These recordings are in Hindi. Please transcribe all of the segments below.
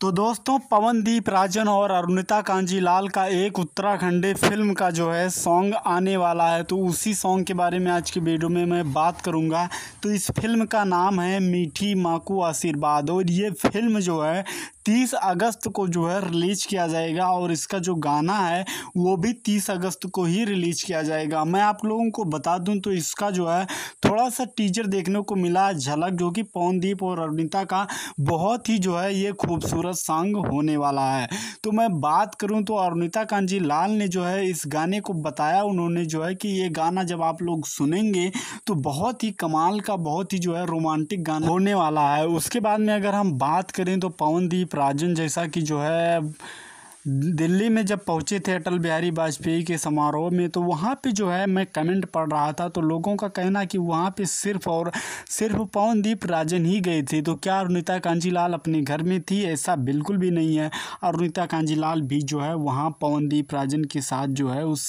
तो दोस्तों पवनदीप राजन और अरुणिता कांजीलाल का एक उत्तराखंडी फिल्म का जो है सॉन्ग आने वाला है तो उसी सॉन्ग के बारे में आज की वीडियो में मैं बात करूंगा तो इस फिल्म का नाम है मीठी माँ को आशीर्वाद और ये फिल्म जो है तीस अगस्त को जो है रिलीज किया जाएगा और इसका जो गाना है वो भी तीस अगस्त को ही रिलीज किया जाएगा मैं आप लोगों को बता दूं तो इसका जो है थोड़ा सा टीजर देखने को मिला झलक जो कि पवनदीप और अरुणिता का बहुत ही जो है ये खूबसूरत सॉन्ग होने वाला है तो मैं बात करूं तो अरुणिता कांजी लाल ने जो है इस गाने को बताया उन्होंने जो है कि ये गाना जब आप लोग सुनेंगे तो बहुत ही कमाल का बहुत ही जो है रोमांटिक गाना होने वाला है उसके बाद में अगर हम बात करें तो पवनदीप प्राजन जैसा कि जो है दिल्ली में जब पहुँचे थे अटल बिहारी वाजपेयी के समारोह में तो वहाँ पे जो है मैं कमेंट पढ़ रहा था तो लोगों का कहना कि वहाँ पे सिर्फ और सिर्फ पवनदीप राजन ही गए थे तो क्या अरुणिता कांजीलाल अपने घर में थी ऐसा बिल्कुल भी नहीं है अरुणिता कांजीलाल भी जो है वहाँ पवनदीप राजन के साथ जो है उस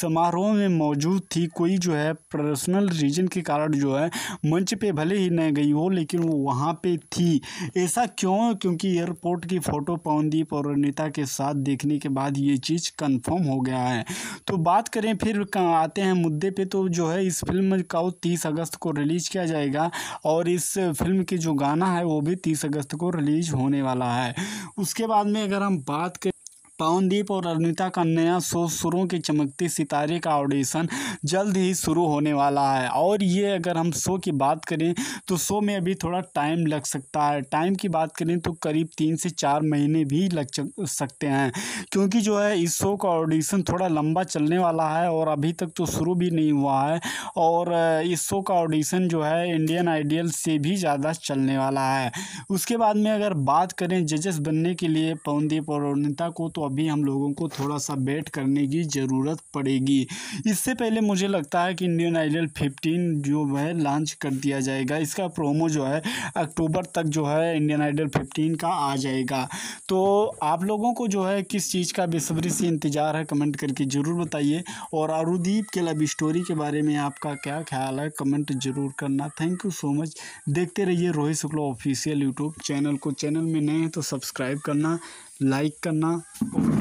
समारोह में मौजूद थी कोई जो है पर्सनल रीजन के कारण जो है मंच पर भले ही न गई हो लेकिन वो वहाँ पर थी ऐसा क्यों क्योंकि एयरपोर्ट की फ़ोटो पवनदीप और अरुणिता के साथ साथ देखने के बाद ये चीज़ कंफर्म हो गया है तो बात करें फिर आते हैं मुद्दे पे तो जो है इस फिल्म का तीस अगस्त को रिलीज़ किया जाएगा और इस फिल्म के जो गाना है वो भी तीस अगस्त को रिलीज होने वाला है उसके बाद में अगर हम बात करें पवनदीप और अरुणिता का नया शो सुरों के चमकते सितारे का ऑडिशन जल्द ही शुरू होने वाला है और ये अगर हम शो की बात करें तो शो में अभी थोड़ा टाइम लग सकता है टाइम की बात करें तो करीब तीन से चार महीने भी लग सकते हैं क्योंकि जो है इस शो का ऑडिशन थोड़ा लंबा चलने वाला है और अभी तक तो शुरू भी नहीं हुआ है और इस शो का ऑडिशन जो है इंडियन आइडियल से भी ज़्यादा चलने वाला है उसके बाद में अगर बात करें जजेस बनने के लिए पवनदीप और अरुणिता को तो भी हम लोगों को थोड़ा सा बैट करने की ज़रूरत पड़ेगी इससे पहले मुझे लगता है कि इंडियन आइडल फिफ्टीन जो है लॉन्च कर दिया जाएगा इसका प्रोमो जो है अक्टूबर तक जो है इंडियन आइडल फिफ्टीन का आ जाएगा तो आप लोगों को जो है किस चीज़ का बेसब्री से इंतज़ार है कमेंट करके ज़रूर बताइए और अरुदीप के लव स्टोरी के बारे में आपका क्या ख्याल है कमेंट ज़रूर करना थैंक यू सो मच देखते रहिए Rohit Shukla official YouTube channel को चैनल में नए हैं तो सब्सक्राइब करना लाइक करना